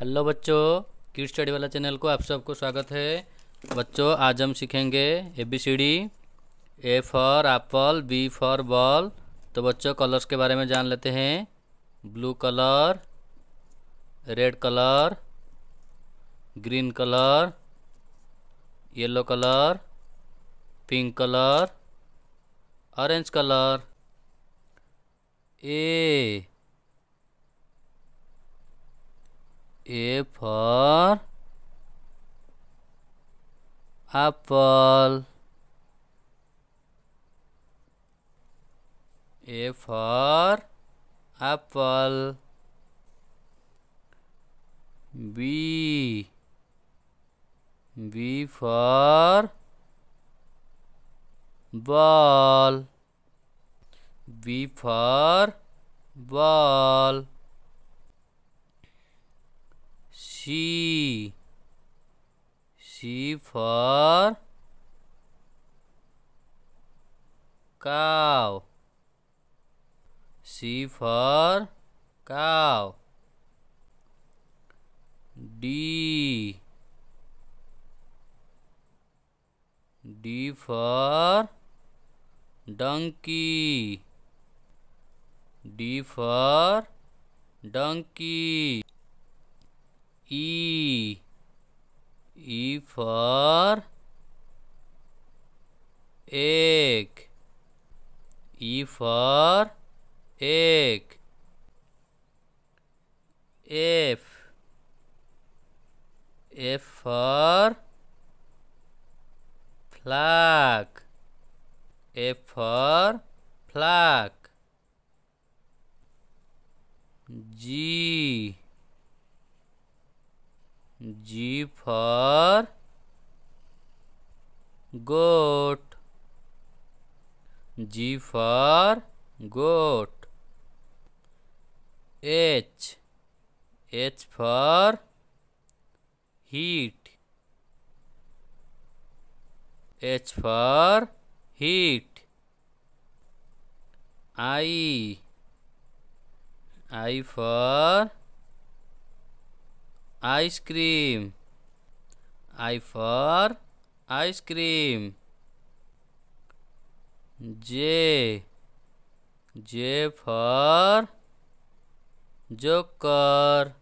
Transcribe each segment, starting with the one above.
Hello बच्चों kid study वाला channel को आप सबको स्वागत है बच्चों आज हम सीखेंगे A B C D A for apple B for ball तो बच्चों कलर्स के बारे में जान लेते हैं blue colour red colour green colour yellow colour pink colour orange colour A A for apple A for apple B B for ball B for ball C C for cow C for cow D D for donkey D for donkey E. E for egg. E for egg. F. F for flag. F for flag. G. G for goat G for goat H H for heat H for heat I I for ice cream i for ice cream j j for joker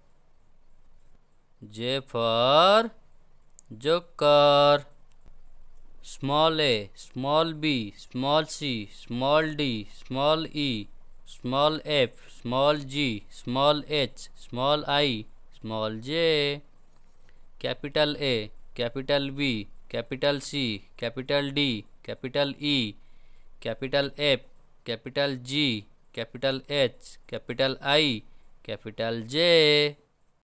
j for joker small a small b small c small d small e small f small g small h small i small J capital A capital B capital C capital D capital E capital F capital G capital H capital I capital J